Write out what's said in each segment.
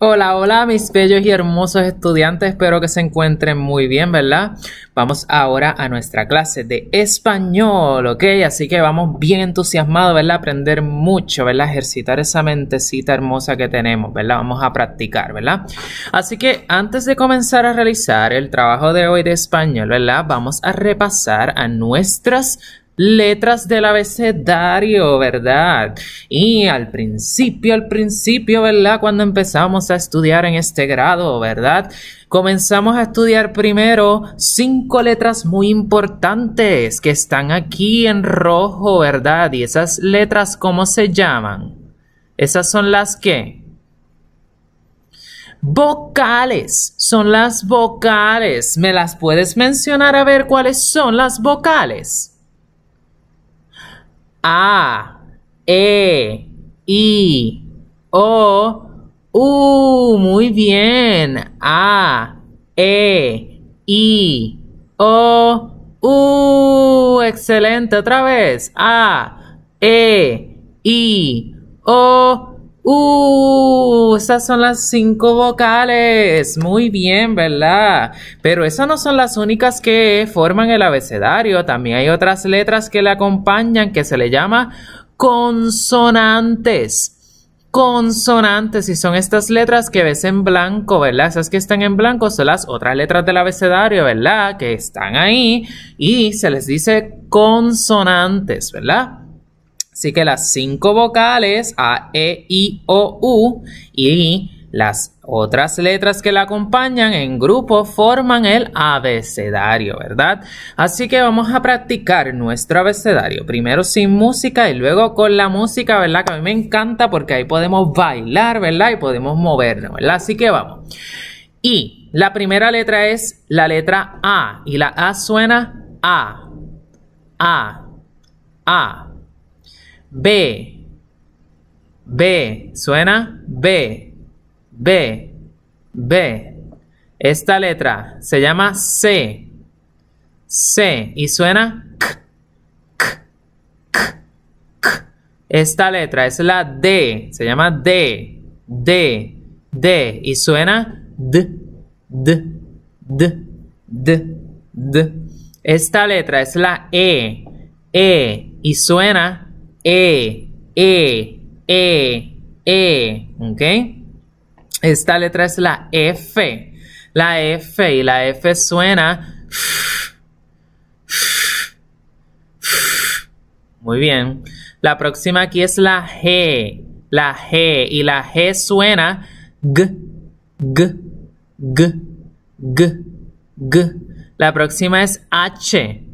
Hola, hola mis bellos y hermosos estudiantes, espero que se encuentren muy bien, ¿verdad? Vamos ahora a nuestra clase de español, ¿ok? Así que vamos bien entusiasmados, ¿verdad? Aprender mucho, ¿verdad? Ejercitar esa mentecita hermosa que tenemos, ¿verdad? Vamos a practicar, ¿verdad? Así que antes de comenzar a realizar el trabajo de hoy de español, ¿verdad? Vamos a repasar a nuestras letras del abecedario, ¿verdad? Y al principio, al principio, ¿verdad? Cuando empezamos a estudiar en este grado, ¿verdad? Comenzamos a estudiar primero cinco letras muy importantes que están aquí en rojo, ¿verdad? Y esas letras, ¿cómo se llaman? Esas son las que vocales. Son las vocales. ¿Me las puedes mencionar a ver cuáles son las vocales? A, E, I, O, U. Muy bien. A, E, I, O, U. Excelente. Otra vez. A, E, I, O, Uh, esas son las cinco vocales. Muy bien, ¿verdad? Pero esas no son las únicas que forman el abecedario. También hay otras letras que le acompañan que se le llama consonantes consonantes y son estas letras que ves en blanco, ¿verdad? Esas que están en blanco son las otras letras del abecedario, ¿verdad? Que están ahí y se les dice consonantes, ¿verdad? Así que las cinco vocales A, E, I, O, U y las otras letras que la acompañan en grupo forman el abecedario, ¿verdad? Así que vamos a practicar nuestro abecedario, primero sin música y luego con la música, ¿verdad? Que a mí me encanta porque ahí podemos bailar, ¿verdad? Y podemos movernos, ¿verdad? Así que vamos. Y la primera letra es la letra A y la A suena A, A, A. B. B. ¿Suena? B. B. B. Esta letra se llama C. C. Y suena K. K. K. K. Esta letra es la D. Se llama D. D. D. Y suena D. D. D. D. D. Esta letra es la E. E. Y suena e, E, E, E, ¿ok? Esta letra es la F. La F y la F suena... Muy bien. La próxima aquí es la G. La G y la G suena G, G, G, G, G. La próxima es H.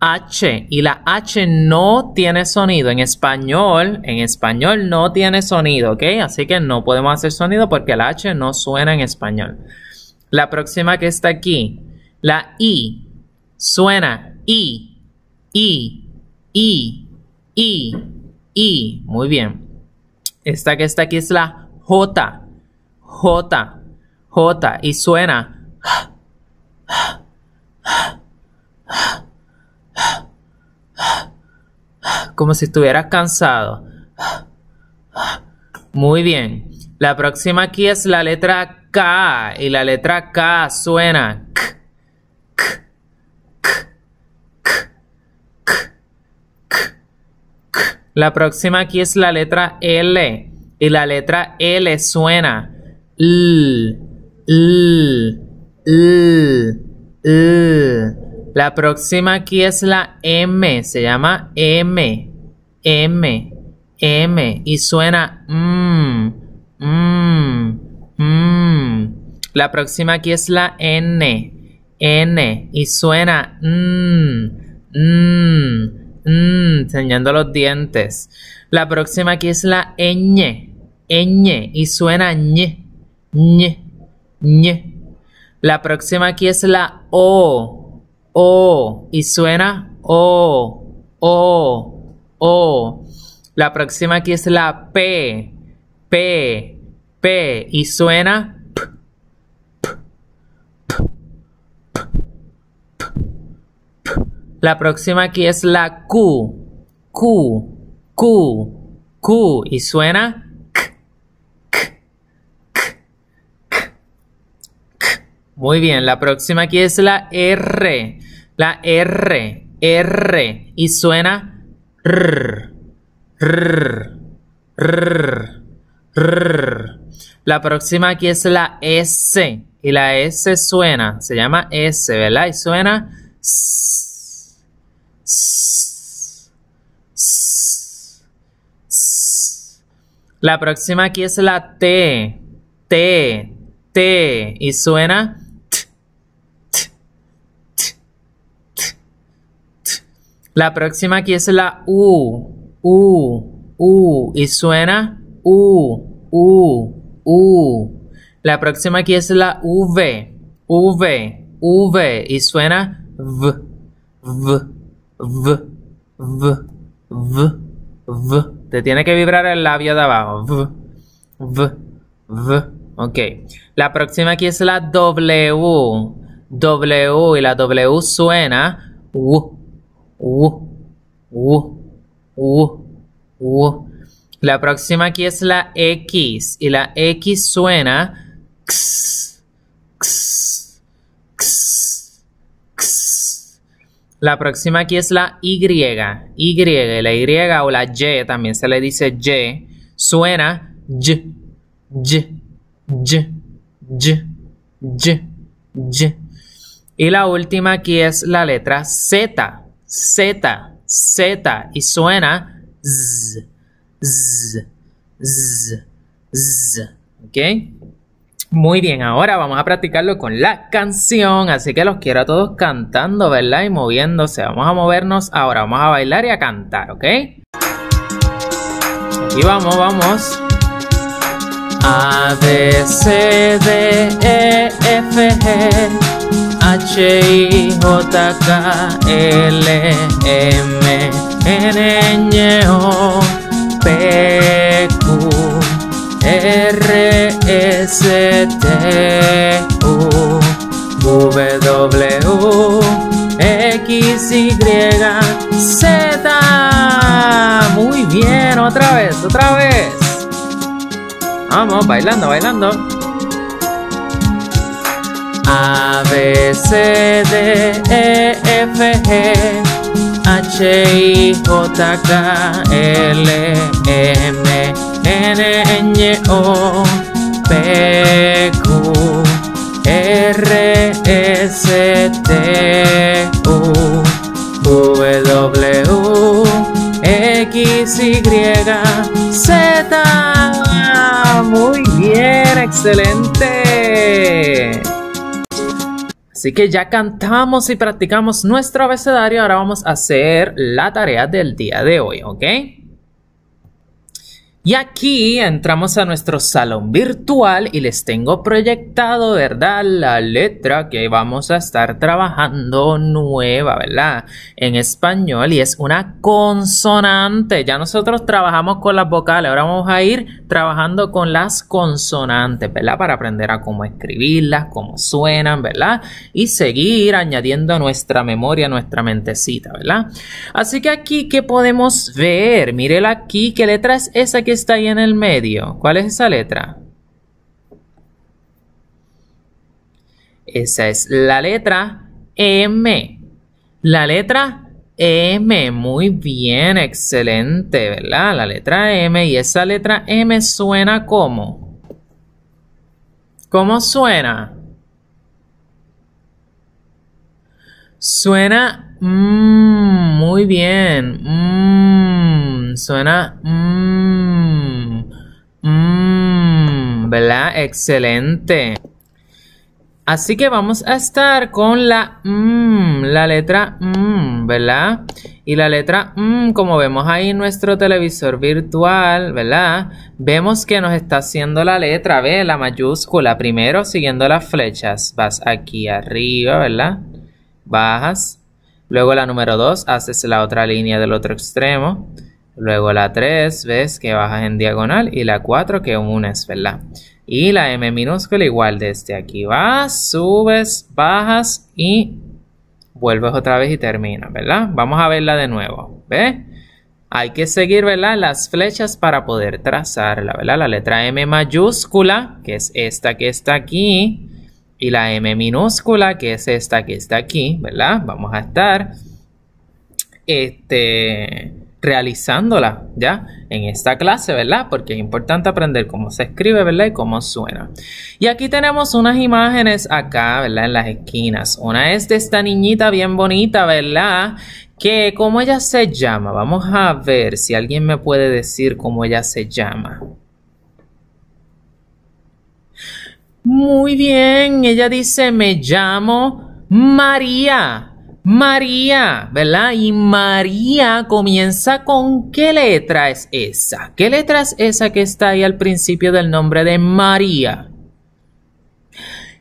H y la H no tiene sonido. En español, en español no tiene sonido, ¿ok? Así que no podemos hacer sonido porque la H no suena en español. La próxima que está aquí, la I, suena I, I, I, I, I. Muy bien. Esta que está aquí es la J, J, J y suena. como si estuvieras cansado. Muy bien. La próxima aquí es la letra K y la letra K suena K, La próxima aquí es la letra L y la letra L suena La próxima aquí es la M, se llama M. M, M y suena M, mm, M, mm, M, mm. La próxima aquí es la N, N y suena mmm, mmm, mmm, enseñando los dientes. La próxima aquí es la ñ, ñ y suena ñ, ñ, ñ. La próxima aquí es la O, O y suena O, O. O. La próxima aquí es la P. P. P. Y suena. P, p, p, la próxima aquí es la Q. Q. Q. Q. Y suena. Muy bien, la próxima aquí es la R. La R, R y suena la próxima aquí es la S. Y la S suena, se llama S, ¿verdad? Y suena La próxima aquí es la T. T, T. Y suena La próxima aquí es la U, U, U y suena U, U, U. La próxima aquí es la V, V, V y suena V, V, V, V, V, V. Te tiene que vibrar el labio de abajo. V, V, V. Ok. La próxima aquí es la W, W y la W suena W. U, U, U, U. La próxima aquí es la X y la X suena x, x, x, La próxima aquí es la Y, Y, la Y o la Y también se le dice Y, suena Y, J, J, J, Y, Y. Y la última aquí es la letra Z. Z, Z y suena Z, Z, Z, Z. ¿Ok? Muy bien, ahora vamos a practicarlo con la canción, así que los quiero a todos cantando, ¿verdad? Y moviéndose. Vamos a movernos ahora, vamos a bailar y a cantar, ¿ok? Y vamos, vamos. A, B, C, D, E, F, G. H I J K L e M e N Ñ e O P Q R S T U W X Y Z Muy bien, otra vez, otra vez Vamos, bailando, bailando a, B, C, D, E, F, G, H, I, J, K, L, M, N, Ñ, O, P, Q, R, S, T, U, W, X, Y, Z. Muy bien, excelente. Así que ya cantamos y practicamos nuestro abecedario, ahora vamos a hacer la tarea del día de hoy, ¿ok? Y aquí entramos a nuestro salón virtual y les tengo proyectado, ¿verdad? La letra que vamos a estar trabajando nueva, ¿verdad? En español y es una consonante. Ya nosotros trabajamos con las vocales, ahora vamos a ir trabajando con las consonantes, ¿verdad? Para aprender a cómo escribirlas, cómo suenan, ¿verdad? Y seguir añadiendo a nuestra memoria, a nuestra mentecita, ¿verdad? Así que aquí, ¿qué podemos ver? Mírela aquí, ¿qué letra es esa que está ahí en el medio? ¿Cuál es esa letra? Esa es la letra M. La letra M, muy bien, excelente, ¿verdad? La letra M y esa letra M suena como. ¿Cómo suena? Suena mmm, muy bien. Mm, suena mmm. ¿verdad? Excelente. Así que vamos a estar con la M, mm, la letra M, mm, ¿verdad? Y la letra M, mm, como vemos ahí en nuestro televisor virtual, ¿verdad? Vemos que nos está haciendo la letra B, la mayúscula. Primero, siguiendo las flechas, vas aquí arriba, ¿verdad? Bajas. Luego la número 2, haces la otra línea del otro extremo Luego la 3, ves que bajas en diagonal y la 4 que unes, ¿verdad? Y la M minúscula igual, de este aquí vas, subes, bajas y vuelves otra vez y terminas, ¿verdad? Vamos a verla de nuevo, ¿ves? Hay que seguir, ¿verdad? Las flechas para poder trazarla, ¿verdad? La letra M mayúscula, que es esta que está aquí, y la M minúscula, que es esta que está aquí, ¿verdad? Vamos a estar, este realizándola ya en esta clase, ¿verdad? Porque es importante aprender cómo se escribe, ¿verdad? Y cómo suena. Y aquí tenemos unas imágenes acá, ¿verdad? En las esquinas. Una es de esta niñita bien bonita, ¿verdad? Que cómo ella se llama. Vamos a ver si alguien me puede decir cómo ella se llama. Muy bien, ella dice, me llamo María. María, ¿verdad? Y María comienza con qué letra es esa. ¿Qué letra es esa que está ahí al principio del nombre de María?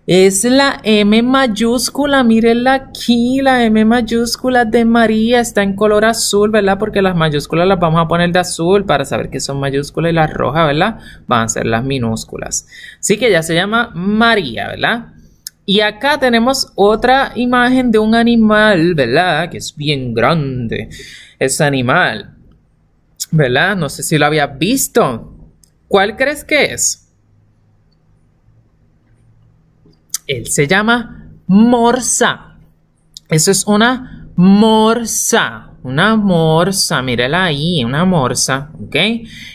Es la M mayúscula, mírenla aquí, la M mayúscula de María está en color azul, ¿verdad? Porque las mayúsculas las vamos a poner de azul para saber que son mayúsculas y las rojas, ¿verdad? Van a ser las minúsculas. Así que ya se llama María, ¿verdad? Y acá tenemos otra imagen de un animal, ¿verdad? Que es bien grande ese animal, ¿verdad? No sé si lo habías visto. ¿Cuál crees que es? Él se llama morsa. Eso es una morsa. Una morsa, mírala ahí, una morsa, ¿ok?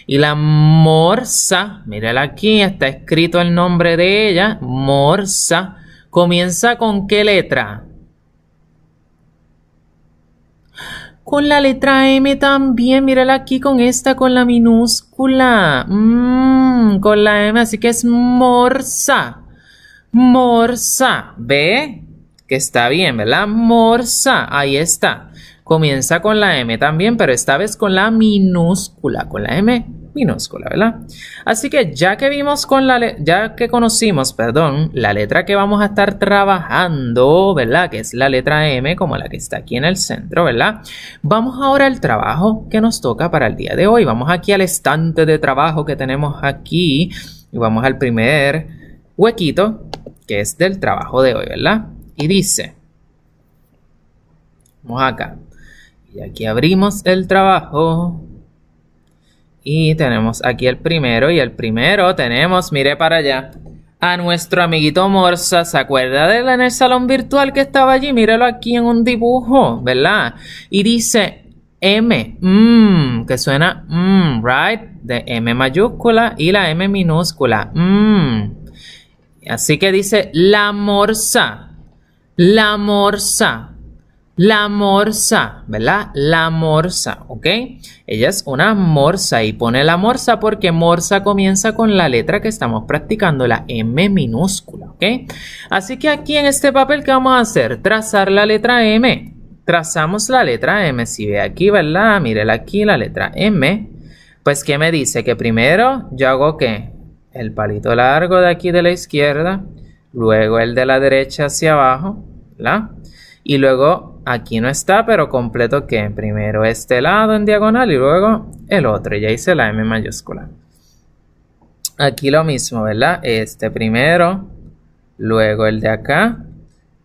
Y la morsa, mírala aquí, está escrito el nombre de ella, morsa ¿Comienza con qué letra? Con la letra M también, mírala aquí con esta, con la minúscula. Mm, con la M, así que es morsa. Morsa, ¿ve? Que está bien, ¿verdad? Morsa, ahí está. Comienza con la M también, pero esta vez con la minúscula, con la M minúscula, ¿verdad? Así que ya que vimos con la ya que conocimos, perdón, la letra que vamos a estar trabajando, ¿verdad? Que es la letra M, como la que está aquí en el centro, ¿verdad? Vamos ahora al trabajo que nos toca para el día de hoy. Vamos aquí al estante de trabajo que tenemos aquí y vamos al primer huequito que es del trabajo de hoy, ¿verdad? Y dice, vamos acá. Y aquí abrimos el trabajo. Y tenemos aquí el primero. Y el primero tenemos, mire para allá, a nuestro amiguito Morsa. ¿Se acuerda de él en el salón virtual que estaba allí? Mírelo aquí en un dibujo, ¿verdad? Y dice M, mm, que suena M, mm, right? De M mayúscula y la M minúscula, mm. Así que dice la morsa. La morsa. La morsa, ¿verdad? La morsa, ¿ok? Ella es una morsa y pone la morsa porque morsa comienza con la letra que estamos practicando, la M minúscula, ¿ok? Así que aquí en este papel, ¿qué vamos a hacer? Trazar la letra M. Trazamos la letra M, si ve aquí, ¿verdad? Mírela aquí, la letra M. Pues, ¿qué me dice? Que primero yo hago que El palito largo de aquí de la izquierda, luego el de la derecha hacia abajo, ¿verdad? Y luego aquí no está, pero completo que primero este lado en diagonal y luego el otro. Ya hice la M mayúscula. Aquí lo mismo, ¿verdad? Este primero, luego el de acá,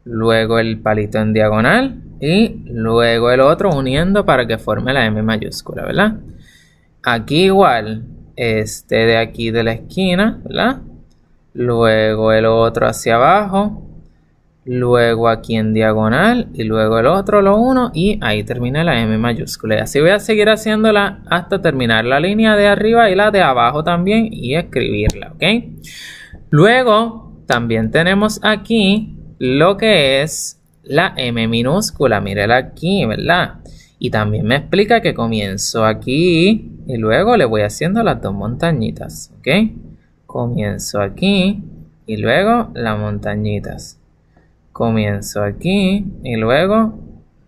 luego el palito en diagonal y luego el otro uniendo para que forme la M mayúscula, ¿verdad? Aquí igual, este de aquí de la esquina, ¿verdad? Luego el otro hacia abajo, luego aquí en diagonal y luego el otro lo uno y ahí termina la M mayúscula y así voy a seguir haciéndola hasta terminar la línea de arriba y la de abajo también y escribirla ok luego también tenemos aquí lo que es la M minúscula mírela aquí verdad y también me explica que comienzo aquí y luego le voy haciendo las dos montañitas ok comienzo aquí y luego las montañitas comienzo aquí y luego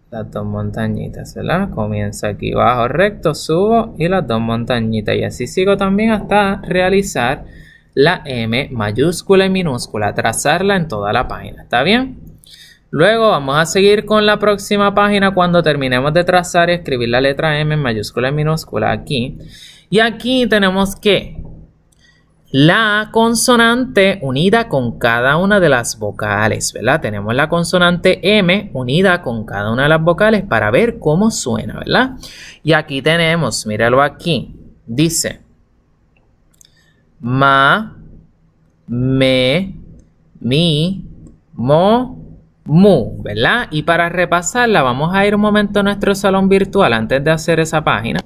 las dos montañitas, ¿verdad? Comienzo aquí, bajo recto, subo y las dos montañitas. Y así sigo también hasta realizar la M mayúscula y minúscula, trazarla en toda la página, ¿está bien? Luego vamos a seguir con la próxima página cuando terminemos de trazar y escribir la letra M mayúscula y minúscula aquí. Y aquí tenemos que la consonante unida con cada una de las vocales, ¿verdad? Tenemos la consonante M unida con cada una de las vocales para ver cómo suena, ¿verdad? Y aquí tenemos, míralo aquí, dice ma, me, mi, mo, mu, ¿verdad? Y para repasarla vamos a ir un momento a nuestro salón virtual antes de hacer esa página.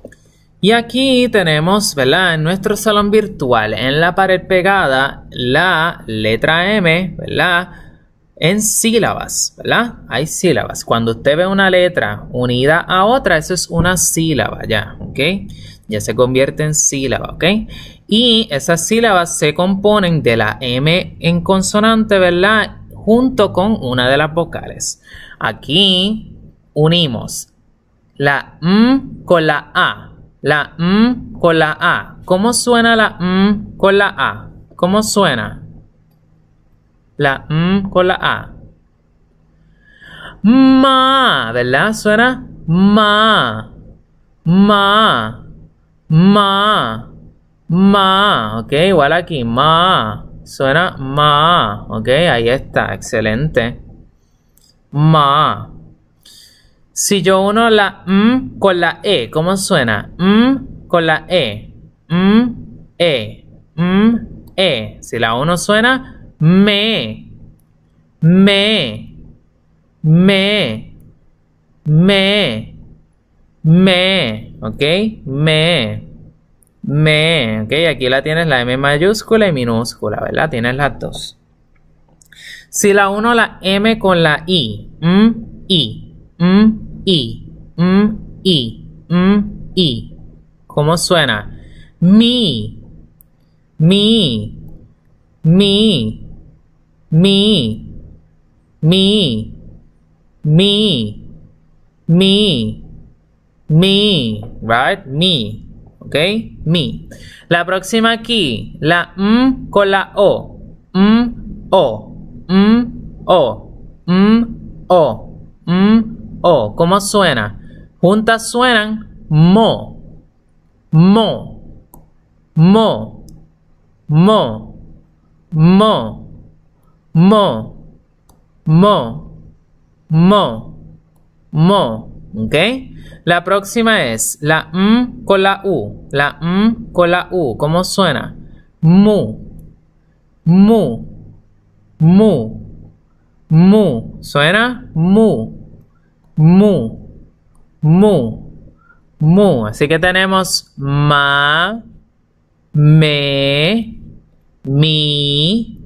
Y aquí tenemos, ¿verdad? En nuestro salón virtual, en la pared pegada, la letra M, ¿verdad? En sílabas, ¿verdad? Hay sílabas. Cuando usted ve una letra unida a otra, eso es una sílaba ya, ¿ok? Ya se convierte en sílaba, ¿ok? Y esas sílabas se componen de la M en consonante, ¿verdad? Junto con una de las vocales. Aquí unimos la M con la A, la M con la A. ¿Cómo suena la M con la A? ¿Cómo suena? La M con la A. Ma, ¿verdad? Suena ma. Ma. Ma. Ma. Ok, igual aquí. Ma. Suena ma. Ok, ahí está. Excelente. Ma. Si yo uno la M con la E, ¿cómo suena? M con la E. M, E. M, E. Si la uno suena, me. Me. Me. Me. Me. ¿Ok? Me. Me. ¿Ok? Aquí la tienes la M mayúscula y minúscula, ¿verdad? Tienes las dos. Si la uno la M con la I. M, I. M i, m, i, m, i. ¿Cómo suena? Mi, mi, mi, mi, mi, mi, mi, mi, right? Mi, ¿ok? Mi. La próxima aquí, la m con la o, m, o, m, o, m, o, m, o. ¿Cómo suena? Juntas suenan mo, mo, mo, mo, mo, mo, mo, mo, mo. ¿Ok? La próxima es la M con la U. La M con la U. ¿Cómo suena? Mu, mu, mu, mu. ¿Suena? Mu mu, mu, mu. Así que tenemos ma, me, mi,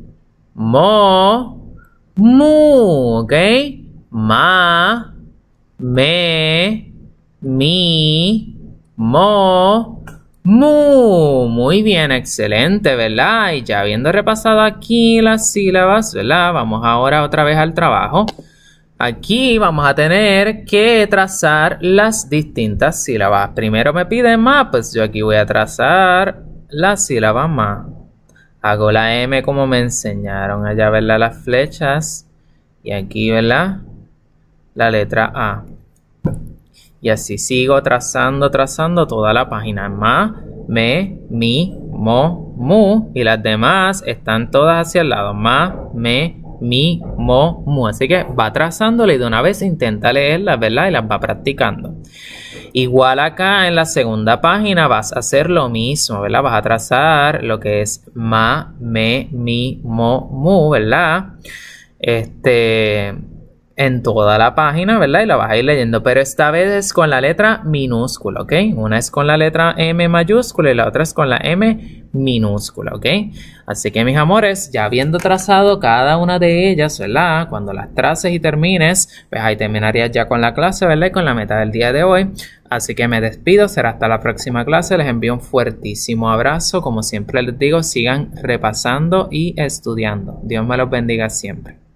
mo, mu, ¿ok? Ma, me, mi, mo, mu. Muy bien, excelente, ¿verdad? Y ya habiendo repasado aquí las sílabas, ¿verdad? Vamos ahora otra vez al trabajo. Aquí vamos a tener que trazar las distintas sílabas. Primero me piden más, pues yo aquí voy a trazar la sílaba más. Hago la M como me enseñaron allá, ¿verdad? Las flechas. Y aquí, ¿verdad? La letra A. Y así sigo trazando, trazando toda la página. Ma, me, mi, mo, mu. Y las demás están todas hacia el lado. Ma, me, mi, mo, mu. Así que va trazándola y de una vez intenta leerla, ¿verdad? Y las va practicando. Igual acá en la segunda página vas a hacer lo mismo, ¿verdad? Vas a trazar lo que es ma, me, mi, mo, mu, ¿verdad? Este, en toda la página, ¿verdad? Y la vas a ir leyendo, pero esta vez es con la letra minúscula, ¿ok? Una es con la letra M mayúscula y la otra es con la M minúscula, ¿ok? Así que mis amores, ya habiendo trazado cada una de ellas, ¿verdad? Cuando las traces y termines, pues ahí terminarías ya con la clase, ¿verdad? Y con la meta del día de hoy. Así que me despido, será hasta la próxima clase, les envío un fuertísimo abrazo, como siempre les digo, sigan repasando y estudiando. Dios me los bendiga siempre.